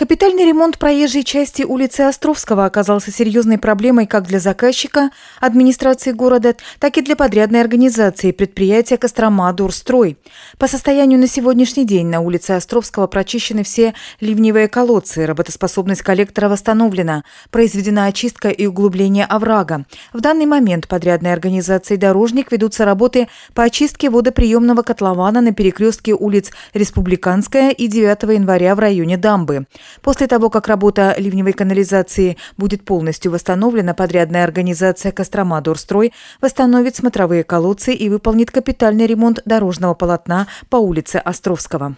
Капитальный ремонт проезжей части улицы Островского оказался серьезной проблемой как для заказчика, администрации города, так и для подрядной организации предприятия «Кострома Дурстрой». По состоянию на сегодняшний день на улице Островского прочищены все ливневые колодцы, работоспособность коллектора восстановлена, произведена очистка и углубление оврага. В данный момент подрядной организации «Дорожник» ведутся работы по очистке водоприемного котлована на перекрестке улиц Республиканская и 9 января в районе Дамбы. После того, как работа ливневой канализации будет полностью восстановлена, подрядная организация «Кострома Дорстрой» восстановит смотровые колодцы и выполнит капитальный ремонт дорожного полотна по улице Островского.